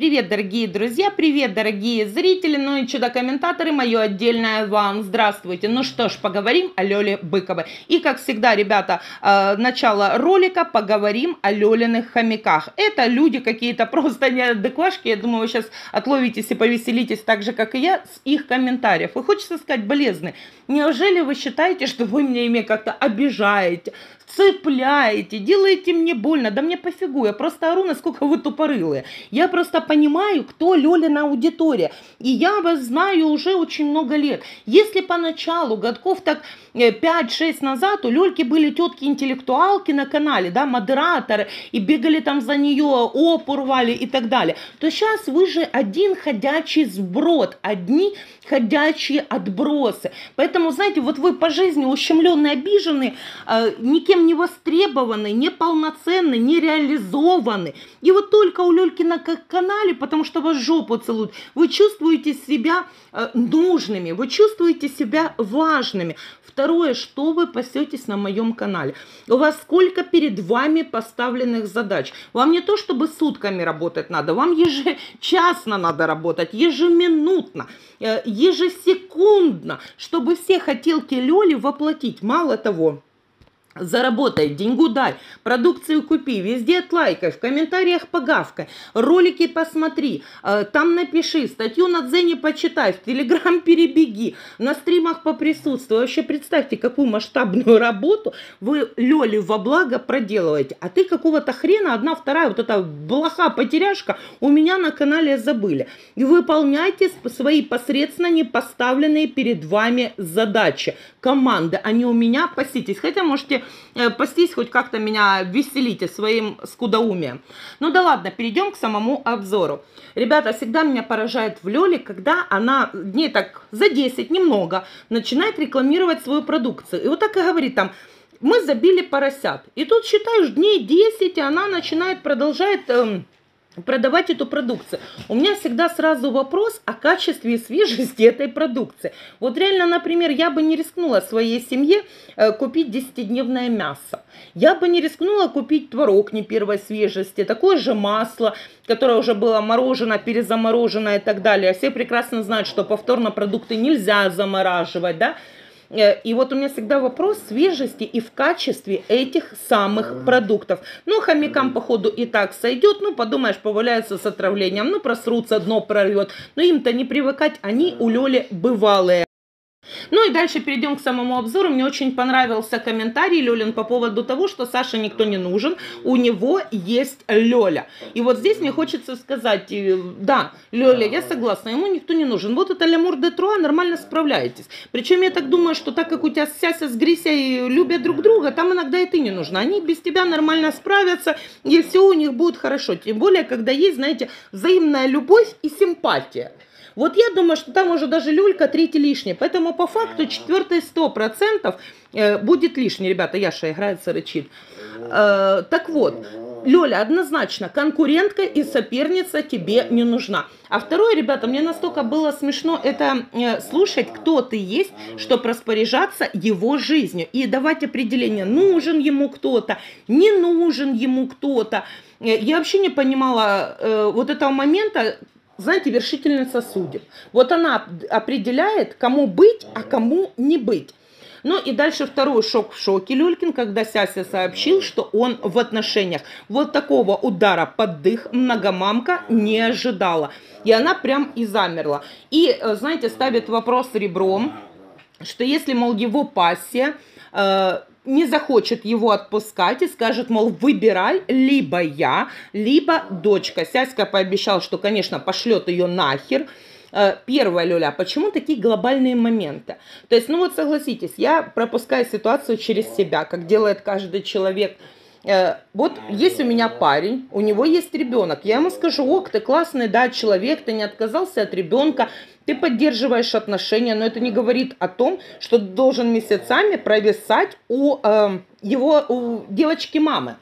Привет, дорогие друзья, привет, дорогие зрители, ну и чудо-комментаторы, мое отдельное вам здравствуйте. Ну что ж, поговорим о Лёле Быковой. И, как всегда, ребята, э, начало ролика поговорим о Лёлиных хомяках. Это люди какие-то просто неадеквашки, я думаю, вы сейчас отловитесь и повеселитесь так же, как и я, с их комментариев. И хочется сказать, болезны, неужели вы считаете, что вы меня ими как-то обижаете, цепляете, делаете мне больно? Да мне пофигу, я просто ору, насколько вы тупорылые. Я просто понимаю, кто Лёлина аудитория. И я вас знаю уже очень много лет. Если поначалу, годков так 5-6 э, назад, у Лёльки были тетки-интеллектуалки на канале, да, модераторы, и бегали там за нее, опу рвали и так далее, то сейчас вы же один ходячий сброд, одни ходячие отбросы. Поэтому, знаете, вот вы по жизни ущемленные, обиженные, а, никем не востребованы, неполноценны, не реализованы. И вот только у Лёльки на канале зале, потому что вас жопу целуют. Вы чувствуете себя э, нужными, вы чувствуете себя важными. Второе, что вы пасетесь на моем канале. У вас сколько перед вами поставленных задач. Вам не то, чтобы сутками работать надо, вам ежечасно надо работать, ежеминутно, э, ежесекундно, чтобы все хотелки Лёли воплотить. Мало того, Заработай, деньгу дай, продукцию купи, везде отлайкай, в комментариях погавкай, ролики посмотри, э, там напиши, статью на Дзене почитай, в Телеграм перебеги, на стримах поприсутствуй. Вообще представьте, какую масштабную работу вы Лёле во благо проделываете, а ты какого-то хрена, одна, вторая, вот эта блоха-потеряшка у меня на канале забыли. И выполняйте свои посредственно непоставленные перед вами задачи, команды, они у меня, паситесь, хотя можете Э, постись хоть как-то меня веселите своим скудоумием. Ну да ладно, перейдем к самому обзору. Ребята, всегда меня поражает в Лёле, когда она дней так за 10, немного, начинает рекламировать свою продукцию. И вот так и говорит там, мы забили поросят. И тут считаешь дней 10, и она начинает, продолжает... Эм, продавать эту продукцию. У меня всегда сразу вопрос о качестве и свежести этой продукции. Вот реально, например, я бы не рискнула своей семье э, купить 10-дневное мясо. Я бы не рискнула купить творог не первой свежести, такое же масло, которое уже было морожено, перезаморожено и так далее. Все прекрасно знают, что повторно продукты нельзя замораживать, да, Э, и вот у меня всегда вопрос свежести и в качестве этих самых продуктов. Ну, хомякам, походу, и так сойдет. Ну, подумаешь, поваляются с отравлением. Ну, просрутся, дно прорвет. Но им-то не привыкать. Они у Лёли бывалые. Ну и дальше перейдем к самому обзору. Мне очень понравился комментарий Лёлин по поводу того, что Саше никто не нужен, у него есть Лёля. И вот здесь мне хочется сказать, э, да, Лёля, я согласна, ему никто не нужен. Вот это Лямур де Труа, нормально справляетесь. Причем я так думаю, что так как у тебя Сяся с Грисей любят друг друга, там иногда и ты не нужна. Они без тебя нормально справятся, и все у них будет хорошо. Тем более, когда есть, знаете, взаимная любовь и симпатия. Вот я думаю, что там уже даже люлька треть лишняя. Поэтому по факту четвертый сто процентов э, будет лишний. Ребята, Яша играет рычит. Э, так вот, Лёля, однозначно, конкурентка и соперница тебе не нужна. А второе, ребята, мне настолько было смешно это э, слушать, кто ты есть, чтобы распоряжаться его жизнью и давать определение, нужен ему кто-то, не нужен ему кто-то. Э, я вообще не понимала э, вот этого момента, знаете, вершительница судеб. Вот она определяет, кому быть, а кому не быть. Ну и дальше второй шок в шоке Люлькин, когда Сяся сообщил, что он в отношениях. Вот такого удара под дых многомамка не ожидала. И она прям и замерла. И, э, знаете, ставит вопрос ребром, что если, мол, его пассия э, не захочет его отпускать и скажет, мол, выбирай, либо я, либо дочка. Сяська пообещал, что, конечно, пошлет ее нахер. Э, первое, Лёля, а почему такие глобальные моменты? То есть, ну вот согласитесь, я пропускаю ситуацию через себя, как делает каждый человек – Э, вот есть у меня парень, у него есть ребенок. Я ему скажу, ок, ты классный, да, человек, ты не отказался от ребенка, ты поддерживаешь отношения, но это не говорит о том, что ты должен месяцами провисать у э, его у девочки мамы.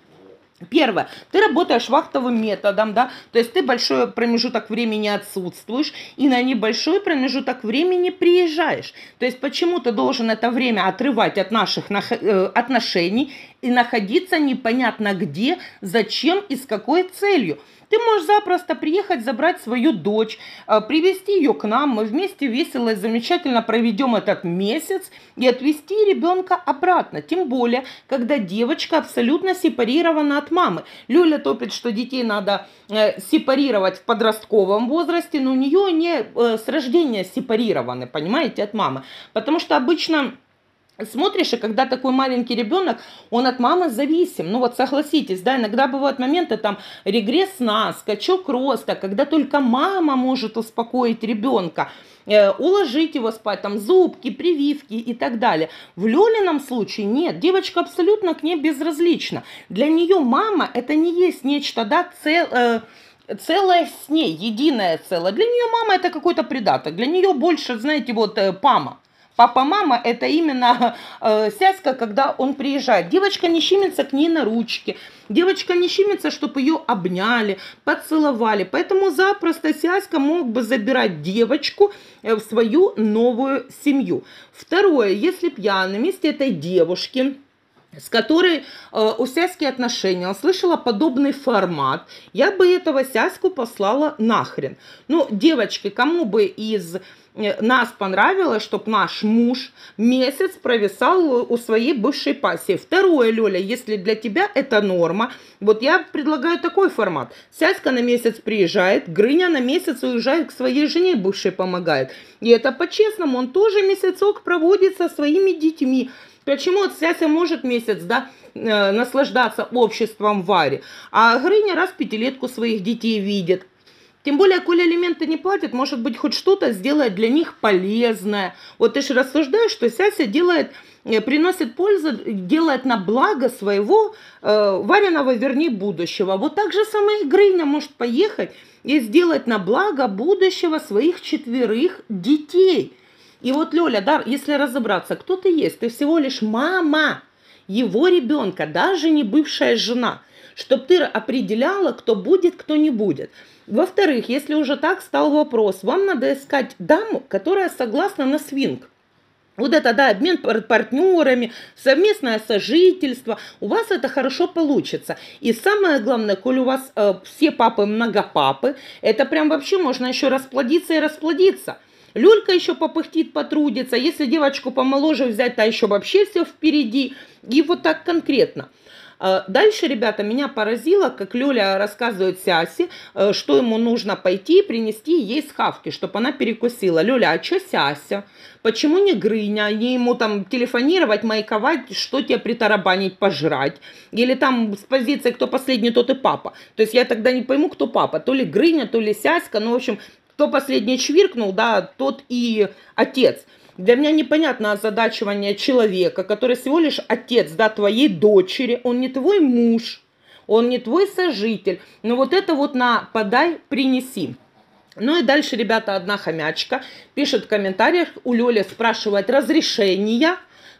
Первое, ты работаешь вахтовым методом, да, то есть ты большой промежуток времени отсутствуешь и на небольшой промежуток времени приезжаешь. То есть почему ты должен это время отрывать от наших э, отношений и находиться непонятно где, зачем и с какой целью. Ты можешь запросто приехать забрать свою дочь, э, привести ее к нам, мы вместе весело и замечательно проведем этот месяц и отвезти ребенка обратно. Тем более, когда девочка абсолютно сепарирована от мамы. Люля топит, что детей надо э, сепарировать в подростковом возрасте, но у нее не э, с рождения сепарированы, понимаете, от мамы. Потому что обычно смотришь, и когда такой маленький ребенок, он от мамы зависим. Ну вот согласитесь, да, иногда бывают моменты, там, регресс сна, скачок роста, когда только мама может успокоить ребенка э, уложить его спать, там зубки, прививки и так далее. В Лёлином случае нет, девочка абсолютно к ней безразлична. Для нее мама это не есть нечто, да, цел, э, целое с ней, единое целое. Для нее мама это какой-то придаток, для нее больше, знаете, вот э, пама. Папа-мама – это именно э, сяска, когда он приезжает. Девочка не щемится к ней на ручки Девочка не щемится, чтобы ее обняли, поцеловали. Поэтому запросто сяська мог бы забирать девочку э, в свою новую семью. Второе, если пьяный я на месте этой девушки – с которой э, у сяски отношения, он слышала подобный формат, я бы этого сяску послала нахрен. Ну, девочки, кому бы из э, нас понравилось, чтобы наш муж месяц провисал у своей бывшей пассии. Второе, Лёля, если для тебя это норма, вот я предлагаю такой формат. Сяська на месяц приезжает, Грыня на месяц уезжает к своей жене, бывшей помогает. И это по-честному, он тоже месяцок проводит со своими детьми. Почему Цеся может месяц, да, э, наслаждаться обществом Вари, а Грыня раз в пятилетку своих детей видит. Тем более, коли элементы не платят, может быть, хоть что-то сделает для них полезное. Вот ты же рассуждаешь, что Сяся делает, э, приносит пользу, делает на благо своего э, вареного, вернее, будущего. Вот так же самая Грыня может поехать и сделать на благо будущего своих четверых детей – и вот, Лёля, да, если разобраться, кто ты есть? Ты всего лишь мама его ребенка, даже не бывшая жена, чтобы ты определяла, кто будет, кто не будет. Во-вторых, если уже так стал вопрос, вам надо искать даму, которая согласна на свинг. Вот это, да, обмен пар партнерами, совместное сожительство. У вас это хорошо получится. И самое главное, коль у вас э, все папы многопапы, это прям вообще можно еще расплодиться и расплодиться – Люлька еще попыхтит, потрудится. Если девочку помоложе взять, то еще вообще все впереди. И вот так конкретно. А, дальше, ребята, меня поразило, как Люля рассказывает Сясе, э, что ему нужно пойти и принести ей схавки, чтобы она перекусила. Люля, а что Сяся? Почему не Грыня? Не ему там телефонировать, маяковать, что тебе притарабанить, пожрать? Или там с позиции, кто последний, тот и папа. То есть я тогда не пойму, кто папа. То ли Грыня, то ли Сяська. Ну, в общем, кто последний чвиркнул, да, тот и отец. Для меня непонятно озадачивание человека, который всего лишь отец, да, твоей дочери, он не твой муж, он не твой сожитель. Но ну, вот это вот на «подай, принеси». Ну и дальше, ребята, одна хомячка пишет в комментариях, у Лёли спрашивает разрешения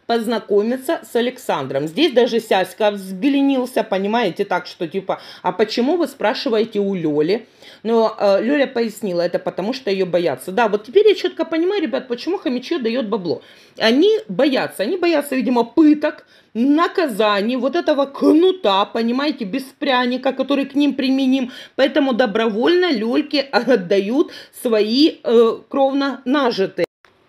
познакомиться с Александром. Здесь даже Сяська взбеленился, понимаете, так что типа, а почему вы спрашиваете у Лёли? Но э, Лёля пояснила, это потому что ее боятся. Да, вот теперь я четко понимаю, ребят, почему хомячье дает бабло. Они боятся, они боятся, видимо, пыток, наказаний, вот этого кнута, понимаете, без пряника, который к ним применим. Поэтому добровольно люльки отдают свои э, кровно нажитые.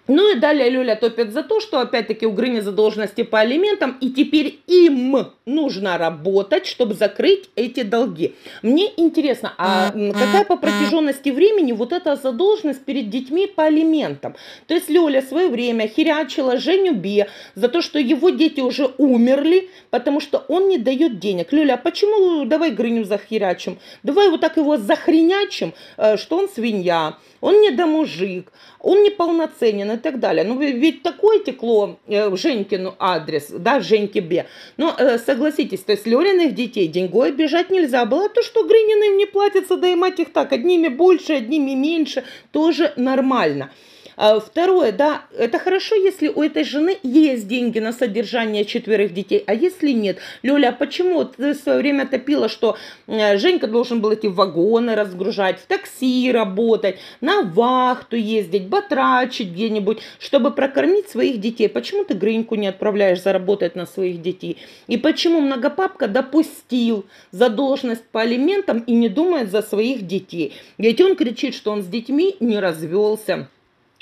Ну и далее Люля топит за то, что опять-таки у Грыни задолженности по алиментам, и теперь им нужно работать, чтобы закрыть эти долги. Мне интересно, а какая по протяженности времени вот эта задолженность перед детьми по алиментам? То есть Люля свое время херячила Женю би за то, что его дети уже умерли, потому что он не дает денег. Люля, а почему давай Грыню захерячим? Давай вот так его захренячим, э, что он свинья, он не домужик, он неполноценен так далее. Ну, ведь такое текло э, в Женькину адрес, да, в Женьке Б. Но э, согласитесь, то есть Лериных детей деньгой обижать нельзя было. А то, что Грыниным не платится, да и мать их так, одними больше, одними меньше, тоже нормально. А, второе, да, это хорошо, если у этой жены есть деньги на содержание четверых детей, а если нет? Лёля, а почему ты в свое время топила, что Женька должен был эти вагоны разгружать, в такси работать, на вахту ездить, батрачить где-нибудь, чтобы прокормить своих детей? Почему ты Грыньку не отправляешь заработать на своих детей? И почему многопапка допустил задолженность по алиментам и не думает за своих детей? Ведь он кричит, что он с детьми не развелся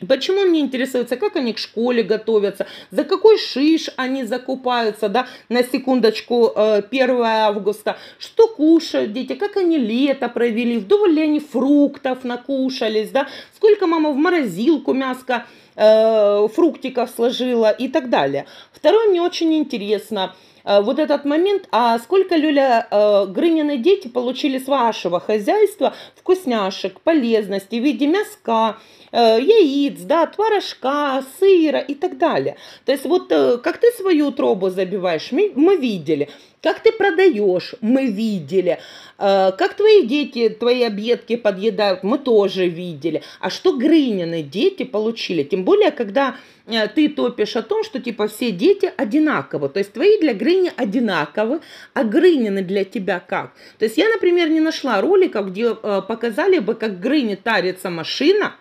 Почему мне интересуется, как они к школе готовятся, за какой шиш они закупаются, да, на секундочку, 1 э, августа, что кушают дети, как они лето провели, вдоволь ли они фруктов накушались, да, сколько мама в морозилку мяско, э, фруктиков сложила и так далее. Второе, мне очень интересно, Э, вот этот момент, а сколько, Люля, э, Грынины дети получили с вашего хозяйства вкусняшек, полезностей в виде мяска, э, яиц, да, творожка, сыра и так далее. То есть вот как ты свою трубу забиваешь, мы видели как ты продаешь, мы видели, э, как твои дети, твои объедки подъедают, мы тоже видели, а что Грынины дети получили, тем более, когда э, ты топишь о том, что типа все дети одинаковы, то есть твои для Грыни одинаковы, а Грынины для тебя как? То есть я, например, не нашла ролика, где э, показали бы, как Грыни тарится машина,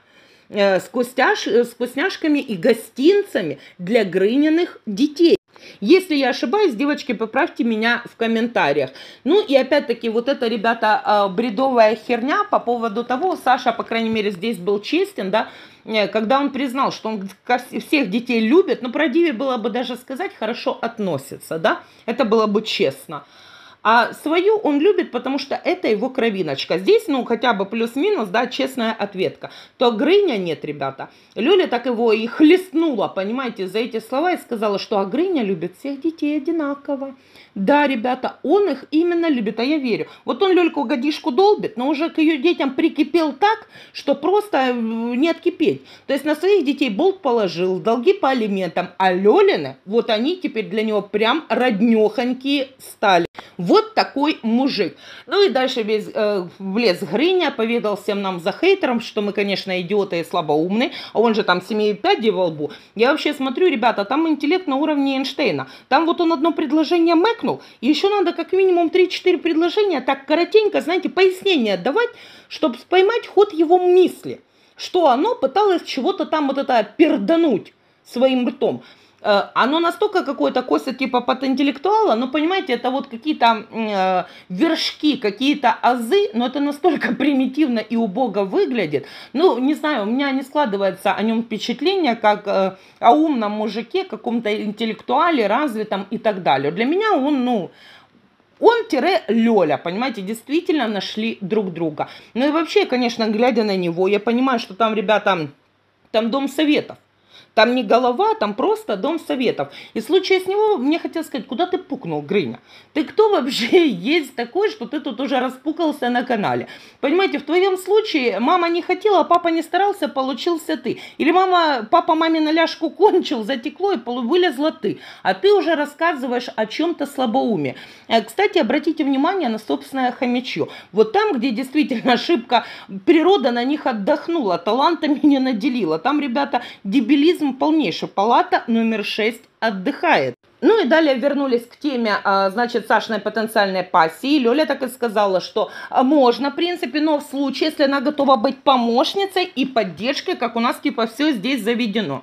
с, кустяш, с вкусняшками и гостинцами для Грыниных детей. Если я ошибаюсь, девочки, поправьте меня в комментариях. Ну и опять-таки вот это, ребята, а, бредовая херня по поводу того, Саша, по крайней мере, здесь был честен, да, э, когда он признал, что он всех детей любит, ну, про Диви было бы даже сказать, хорошо относится, да, это было бы честно. А свою он любит, потому что это его кровиночка. Здесь, ну, хотя бы плюс-минус, да, честная ответка. То Грыня нет, ребята. Люля так его и хлестнула, понимаете, за эти слова и сказала, что «А грыня любит всех детей одинаково. Да, ребята, он их именно любит, а я верю. Вот он Люльку годишку долбит, но уже к ее детям прикипел так, что просто э, не откипеть. То есть на своих детей болт положил, долги по алиментам, а Лёлины, вот они теперь для него прям роднёхонькие стали. Вот вот такой мужик. Ну и дальше весь, э, влез Грыня, поведал всем нам за хейтером, что мы, конечно, идиоты и слабоумные, а он же там 7,5 во лбу. Я вообще смотрю, ребята, там интеллект на уровне Эйнштейна. Там вот он одно предложение мэкнул, и еще надо как минимум 3-4 предложения, так коротенько, знаете, пояснение давать, чтобы поймать ход его мысли, что оно пыталось чего-то там вот это пердануть своим ртом. Э, оно настолько какое-то косо типа под интеллектуала, но понимаете, это вот какие-то э, вершки, какие-то азы, но это настолько примитивно и убого выглядит. Ну, не знаю, у меня не складывается о нем впечатление, как э, о умном мужике, каком-то интеллектуале, развитом и так далее. Для меня он, ну, он-Лёля, тире понимаете, действительно нашли друг друга. Ну и вообще, конечно, глядя на него, я понимаю, что там, ребята, там дом советов. Там не голова, там просто Дом Советов. И в случае с него мне хотелось сказать, куда ты пукнул, Грыня? Ты кто вообще есть такой, что ты тут уже распукался на канале? Понимаете, в твоем случае мама не хотела, а папа не старался, получился ты. Или мама, папа маме на ляжку кончил, затекло и вылезла ты. А ты уже рассказываешь о чем-то слабоуме. Э, кстати, обратите внимание на собственное хомячье. Вот там, где действительно ошибка, природа на них отдохнула, талантами не наделила. Там, ребята, дебилизм поэтому полнейшая палата номер 6 отдыхает. Ну и далее вернулись к теме, а, значит, Сашиной потенциальной пассии. Лёля так и сказала, что а, можно, в принципе, но в случае, если она готова быть помощницей и поддержкой, как у нас типа все здесь заведено.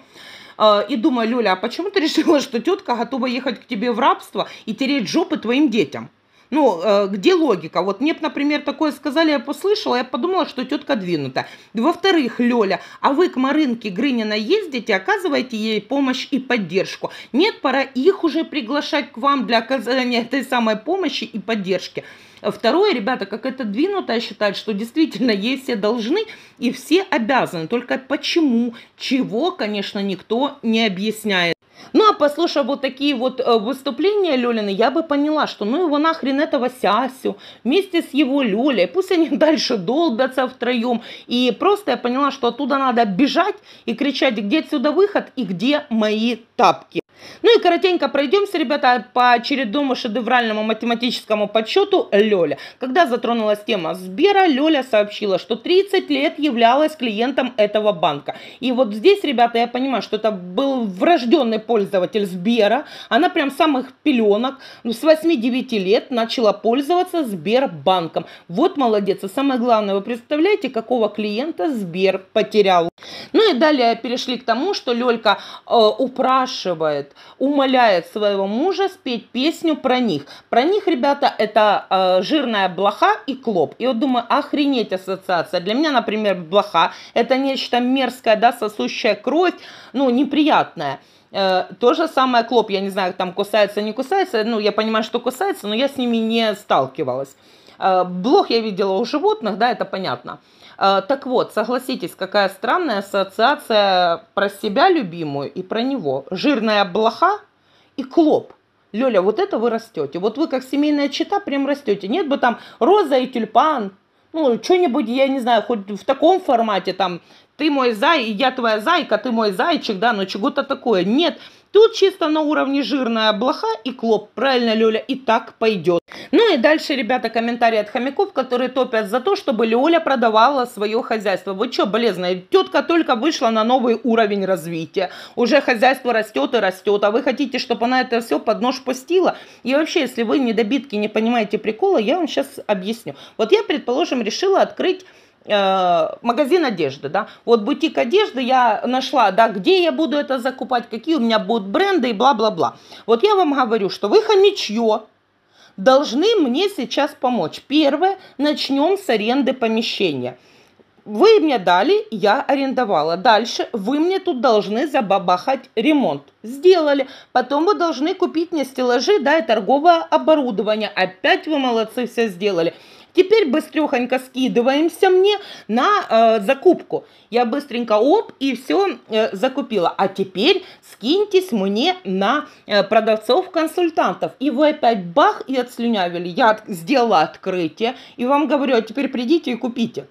А, и думаю, Лёля, а почему ты решила, что тетка готова ехать к тебе в рабство и тереть жопы твоим детям? Ну, э, где логика? Вот мне, например, такое сказали, я послышала, я подумала, что тетка двинута. Во-вторых, Лёля, а вы к Марынке Грынина ездите, оказываете ей помощь и поддержку. Нет, пора их уже приглашать к вам для оказания этой самой помощи и поддержки. Второе, ребята, как это двинуто, я считаю, что действительно ей все должны и все обязаны. Только почему, чего, конечно, никто не объясняет. Ну, а послушав вот такие вот э, выступления Лёлины, я бы поняла, что ну его нахрен этого Сясю, вместе с его Лёлей, пусть они дальше долбятся втроем. И просто я поняла, что оттуда надо бежать и кричать, где отсюда выход и где мои тапки. Ну и коротенько пройдемся, ребята, по очередному шедевральному математическому подсчету Лёля. Когда затронулась тема Сбера, Лёля сообщила, что 30 лет являлась клиентом этого банка. И вот здесь, ребята, я понимаю, что это был врожденный пользователь Сбера. Она прям самых пеленок ну, с 8-9 лет начала пользоваться Сбербанком. Вот молодец. И самое главное, вы представляете, какого клиента Сбер потерял. Ну и далее перешли к тому, что Лёлька э, упрашивает умоляет своего мужа спеть песню про них. Про них, ребята, это э, жирная блоха и клоп. И вот думаю, охренеть ассоциация. Для меня, например, блоха – это нечто мерзкое, да, сосущая кровь, ну, неприятное. Э, то же самое клоп, я не знаю, там кусается, не кусается, ну, я понимаю, что кусается, но я с ними не сталкивалась. Э, блог я видела у животных, да, это понятно. Э, так вот, согласитесь, какая странная ассоциация про себя любимую и про него. Жирная блоха и клоп. Лёля, вот это вы растете. Вот вы как семейная чита прям растете. Нет бы там роза и тюльпан. Ну, что-нибудь, я не знаю, хоть в таком формате там ты мой зай, я твоя зайка, ты мой зайчик, да, но ну, чего-то такое. Нет, Тут чисто на уровне жирная блоха и клоп. Правильно, Лёля, и так пойдет. Ну и дальше, ребята, комментарии от хомяков, которые топят за то, чтобы Лёля продавала свое хозяйство. Вы что, болезная, тетка только вышла на новый уровень развития. Уже хозяйство растет и растет, а вы хотите, чтобы она это все под нож пустила? И вообще, если вы не добитки, не понимаете прикола, я вам сейчас объясню. Вот я, предположим, решила открыть Э, магазин одежды, да, вот бутик одежды я нашла, да, где я буду это закупать, какие у меня будут бренды и бла-бла-бла. Вот я вам говорю, что вы хомячье, должны мне сейчас помочь. Первое, начнем с аренды помещения. Вы мне дали, я арендовала. Дальше вы мне тут должны забабахать ремонт. Сделали. Потом вы должны купить мне стеллажи, да, и торговое оборудование. Опять вы молодцы, все сделали. Теперь быстрехонько скидываемся мне на э, закупку. Я быстренько оп и все э, закупила. А теперь скиньтесь мне на э, продавцов-консультантов. И вы опять бах и отслюнявили. Я от, сделала открытие и вам говорю, а теперь придите и купите.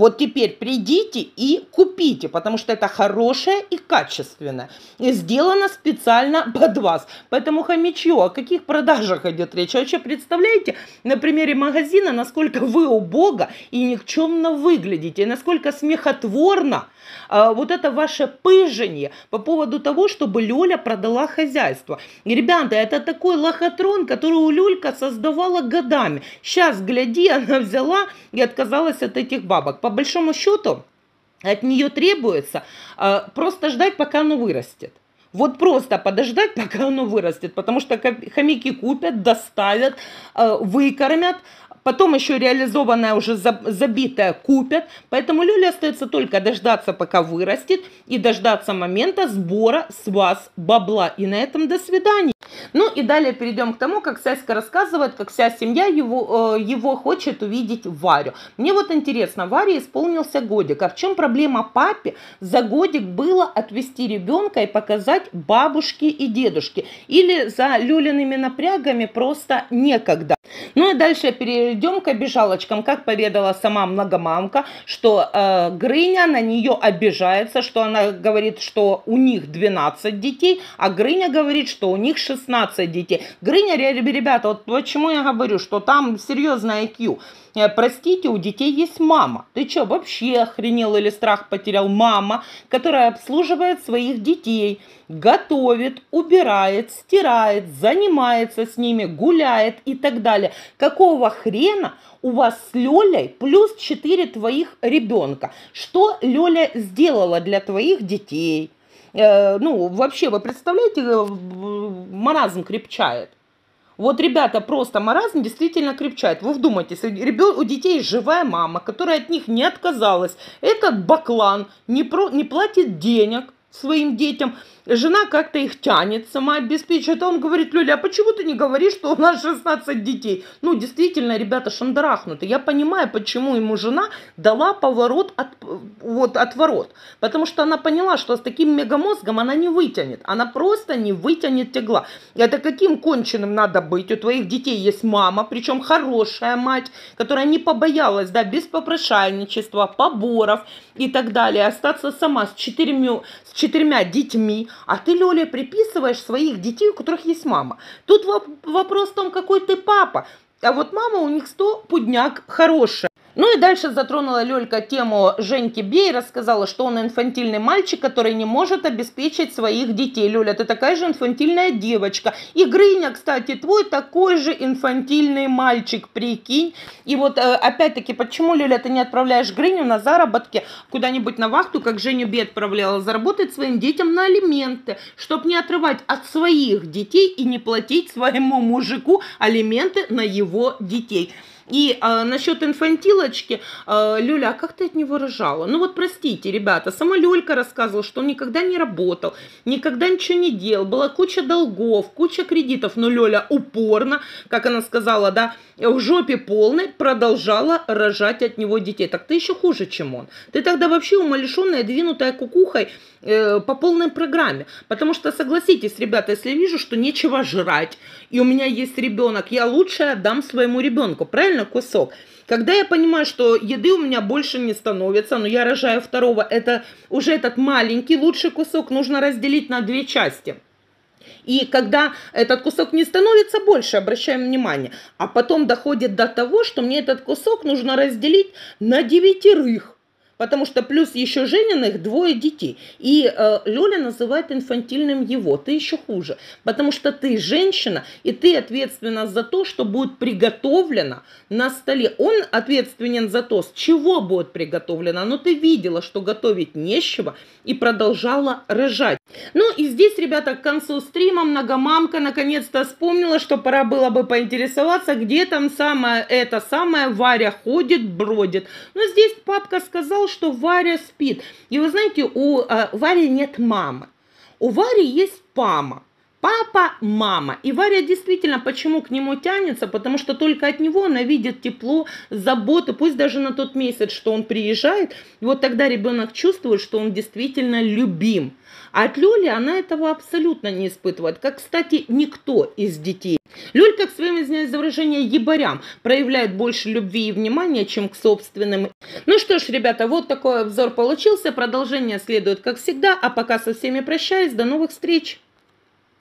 Вот теперь придите и купите, потому что это хорошее и качественное. И сделано специально под вас. Поэтому хомячье, о каких продажах идет речь? Вообще представляете на примере магазина, насколько вы убого и никчемно выглядите, и насколько смехотворно э, вот это ваше пыжение по поводу того, чтобы Лёля продала хозяйство. И, ребята, это такой лохотрон, который Люлька создавала годами. Сейчас, гляди, она взяла и отказалась от этих бабок по большому счету от нее требуется э, просто ждать, пока оно вырастет. Вот просто подождать, пока оно вырастет, потому что хомяки купят, доставят, а, выкормят, Потом еще реализованное уже забитая купят. Поэтому Лёле остается только дождаться, пока вырастет, и дождаться момента сбора с вас бабла. И на этом до свидания. Ну и далее перейдем к тому, как Сяська рассказывает, как вся семья его, э, его хочет увидеть Варю. Мне вот интересно, Варе исполнился годик. А в чем проблема папе за годик было отвести ребенка и показать бабушке и дедушке? Или за люлиными напрягами просто некогда? Ну и дальше я перейду идем к обижалочкам, как поведала сама многомамка, что э, Грыня на нее обижается, что она говорит, что у них 12 детей, а Грыня говорит, что у них 16 детей. Грыня, ребята, вот почему я говорю, что там серьезная IQ. «Э, простите, у детей есть мама. Ты что, вообще охренел или страх потерял? Мама, которая обслуживает своих детей, готовит, убирает, стирает, занимается с ними, гуляет и так далее. Какого хрена у вас с Лёлей плюс 4 твоих ребенка? Что Лёля сделала для твоих детей? «Э, ну, вообще, вы представляете, э, маразм крепчает. Вот ребята, просто маразм действительно крепчает. Вы вдумайтесь, у детей живая мама, которая от них не отказалась. Этот баклан не, про, не платит денег своим детям. Жена как-то их тянет, сама обеспечивает. А он говорит, Люля, а почему ты не говоришь, что у нас 16 детей? Ну, действительно, ребята шандарахнуты. Я понимаю, почему ему жена дала поворот от, вот, отворот. Потому что она поняла, что с таким мегамозгом она не вытянет. Она просто не вытянет тягла. Это каким конченым надо быть? У твоих детей есть мама, причем хорошая мать, которая не побоялась, да, без попрошайничества, поборов и так далее. Остаться сама с четырьмя, с четырьмя детьми, а ты, Лёля, приписываешь своих детей, у которых есть мама. Тут вопрос в том, какой ты папа. А вот мама у них сто пудняк хорошая. Ну и дальше затронула Лёлька тему Женьки Бей, рассказала, что он инфантильный мальчик, который не может обеспечить своих детей. Лёля, ты такая же инфантильная девочка. И Грыня, кстати, твой такой же инфантильный мальчик, прикинь. И вот э, опять-таки, почему, Лёля, ты не отправляешь Грыню на заработки куда-нибудь на вахту, как Женю Бей отправляла, заработать своим детям на алименты, чтобы не отрывать от своих детей и не платить своему мужику алименты на его детей. И а, насчет инфантилочки, а, Люля, а как ты от него рожала? Ну вот простите, ребята, сама Люлька рассказывала, что он никогда не работал, никогда ничего не делал, была куча долгов, куча кредитов, но Люля упорно, как она сказала, да, в жопе полной продолжала рожать от него детей. Так ты еще хуже, чем он. Ты тогда вообще умалишенная, двинутая кукухой э, по полной программе. Потому что, согласитесь, ребята, если я вижу, что нечего жрать, и у меня есть ребенок, я лучше отдам своему ребенку, правильно? буквально кусок. Когда я понимаю, что еды у меня больше не становится, но я рожаю второго, это уже этот маленький лучший кусок нужно разделить на две части. И когда этот кусок не становится больше, обращаем внимание, а потом доходит до того, что мне этот кусок нужно разделить на девятерых потому что плюс еще Жениных двое детей. И э, Лёля называет инфантильным его. Ты еще хуже, потому что ты женщина, и ты ответственна за то, что будет приготовлено на столе. Он ответственен за то, с чего будет приготовлено. Но ты видела, что готовить нечего, и продолжала рожать. Ну и здесь, ребята, к концу стрима многомамка наконец-то вспомнила, что пора было бы поинтересоваться, где там самая, эта самая Варя ходит, бродит. Но здесь папка сказал, что Варя спит. И вы знаете, у э, Вари нет мамы. У Вари есть пама. Папа, мама. И Варя действительно почему к нему тянется, потому что только от него она видит тепло, заботу, пусть даже на тот месяц, что он приезжает. вот тогда ребенок чувствует, что он действительно любим. А от Люли она этого абсолютно не испытывает, как, кстати, никто из детей. Люлька к своим, извиняюсь за выражение, ебарям проявляет больше любви и внимания, чем к собственным. Ну что ж, ребята, вот такой обзор получился. Продолжение следует, как всегда. А пока со всеми прощаюсь. До новых встреч!